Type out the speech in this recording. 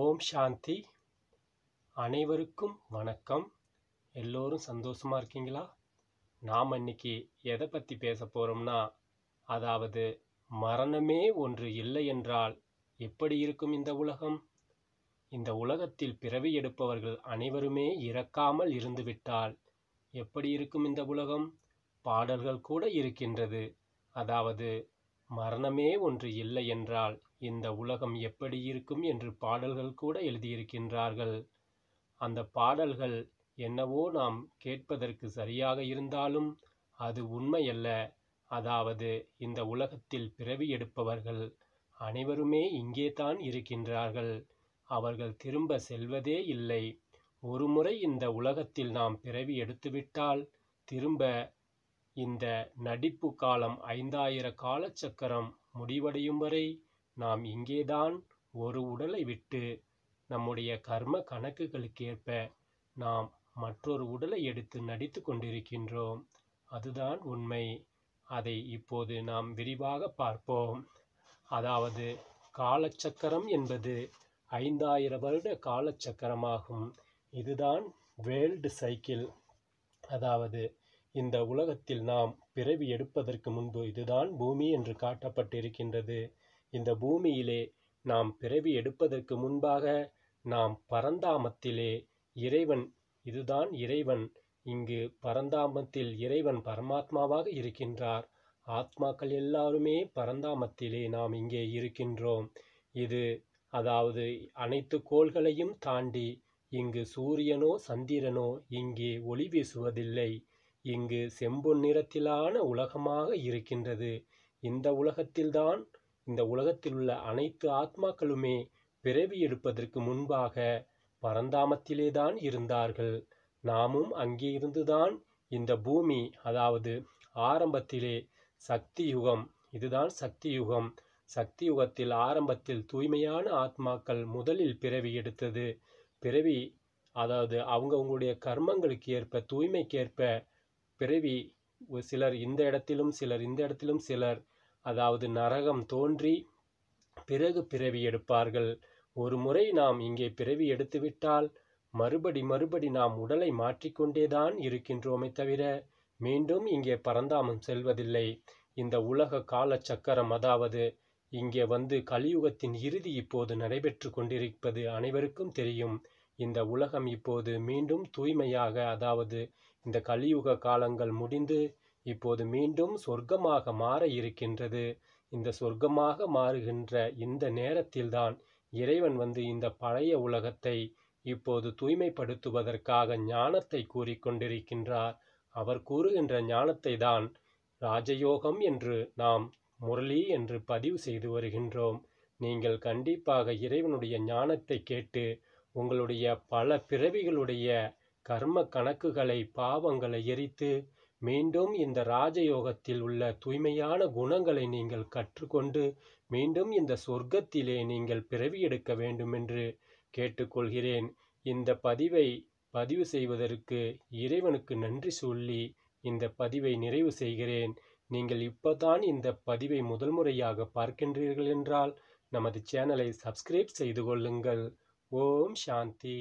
ஓம் சாந்தி அனைவருக்கும் வணக்கம் எல்லோரும் சந்தோஷமாக இருக்கீங்களா நாம் இன்னைக்கு எதை பற்றி பேச போகிறோம்னா அதாவது மரணமே ஒன்று இல்லை என்றால் எப்படி இருக்கும் இந்த உலகம் இந்த உலகத்தில் பிறவி எடுப்பவர்கள் அனைவருமே இறக்காமல் இருந்துவிட்டால் எப்படி இருக்கும் இந்த உலகம் பாடல்கள் கூட இருக்கின்றது அதாவது மரணமே ஒன்று இல்லை என்றால் இந்த உலகம் எப்படி இருக்கும் என்று பாடல்கள் கூட எழுதியிருக்கின்றார்கள் அந்த பாடல்கள் என்னவோ நாம் கேட்பதற்கு சரியாக இருந்தாலும் அது உண்மையல்ல அதாவது இந்த உலகத்தில் பிறவி எடுப்பவர்கள் அனைவருமே இங்கே தான் இருக்கின்றார்கள் அவர்கள் திரும்ப செல்வதே இல்லை ஒருமுறை இந்த உலகத்தில் நாம் பிறவி எடுத்துவிட்டால் திரும்ப இந்த நடிப்பு காலம் ஐந்தாயிர காலச்சக்கரம் முடிவடையும் வரை நாம் இங்கேதான் ஒரு உடலை விட்டு நம்முடைய கர்ம கணக்குகளுக்கேற்ப நாம் மற்றொரு உடலை எடுத்து நடித்து கொண்டிருக்கின்றோம் அதுதான் உண்மை அதை இப்போது நாம் விரிவாக பார்ப்போம் அதாவது காலச்சக்கரம் என்பது ஐந்தாயிர வருட காலச்சக்கரமாகும் இதுதான் வேர்ல்டு சைக்கிள் அதாவது இந்த உலகத்தில் நாம் பிறவி எடுப்பதற்கு முன்பு இதுதான் பூமி என்று காட்டப்பட்டிருக்கின்றது இந்த பூமியிலே நாம் பிறவி எடுப்பதற்கு முன்பாக நாம் பரந்தாமத்திலே இறைவன் இதுதான் இறைவன் இங்கு பரந்தாமத்தில் இறைவன் பரமாத்மாவாக இருக்கின்றார் ஆத்மாக்கள் எல்லாருமே பரந்தாமத்திலே நாம் இங்கே இருக்கின்றோம் இது அதாவது அனைத்து கோள்களையும் தாண்டி இங்கு சூரியனோ சந்திரனோ இங்கே ஒளி வீசுவதில்லை இங்கு செம்பொன் நிறத்திலான உலகமாக இருக்கின்றது இந்த உலகத்தில்தான் இந்த உலகத்தில் உள்ள அனைத்து ஆத்மாக்களுமே பிறவி எடுப்பதற்கு முன்பாக பரந்தாமத்திலேதான் இருந்தார்கள் நாமும் அங்கே இருந்துதான் இந்த பூமி அதாவது ஆரம்பத்திலே சக்தி யுகம் இதுதான் சக்தி யுகம் சக்தி யுகத்தில் ஆரம்பத்தில் தூய்மையான ஆத்மாக்கள் முதலில் பிறவி எடுத்தது பிறவி அதாவது அவங்கவுங்களுடைய கர்மங்களுக்கு ஏற்ப தூய்மைக்கேற்ப பிறவி சிலர் இந்த இடத்திலும் சிலர் இந்த இடத்திலும் சிலர் அதாவது நரகம் தோன்றி பிறகு பிறவி எடுப்பார்கள் ஒரு முறை நாம் இங்கே பிறவி எடுத்துவிட்டால் மறுபடி மறுபடி நாம் உடலை மாற்றிக்கொண்டேதான் இருக்கின்றோமே தவிர மீண்டும் இங்கே பரந்தாமம் செல்வதில்லை இந்த உலக கால சக்கரம் அதாவது இங்கே வந்து கலியுகத்தின் இறுதி இப்போது நடைபெற்று கொண்டிருப்பது அனைவருக்கும் தெரியும் இந்த உலகம் இப்போது மீண்டும் தூய்மையாக அதாவது இந்த கலியுக காலங்கள் முடிந்து இப்போது மீண்டும் சொர்க்கமாக மாற இருக்கின்றது இந்த சொர்க்கமாக மாறுகின்ற இந்த நேரத்தில்தான் இறைவன் வந்து இந்த பழைய உலகத்தை இப்போது தூய்மைப்படுத்துவதற்காக ஞானத்தை கூறிக்கொண்டிருக்கின்றார் அவர் கூறுகின்ற ஞானத்தை தான் ராஜயோகம் என்று நாம் முரளி என்று பதிவு செய்து வருகின்றோம் நீங்கள் கண்டிப்பாக இறைவனுடைய ஞானத்தை கேட்டு உங்களுடைய பல பிறவிகளுடைய கர்ம கணக்குகளை பாவங்களை எரித்து மீண்டும் இந்த ராஜயோகத்தில் உள்ள தூய்மையான குணங்களை நீங்கள் கற்றுக்கொண்டு மீண்டும் இந்த சொர்க்கத்திலே நீங்கள் பிறவி எடுக்க வேண்டும் என்று கேட்டுக்கொள்கிறேன் இந்த பதிவை பதிவு செய்வதற்கு இறைவனுக்கு நன்றி சொல்லி இந்த பதிவை நிறைவு செய்கிறேன் நீங்கள் இப்போதான் இந்த பதிவை முதல் முறையாக பார்க்கின்றீர்கள் என்றால் நமது சேனலை சப்ஸ்கிரைப் செய்து கொள்ளுங்கள் ओम शांति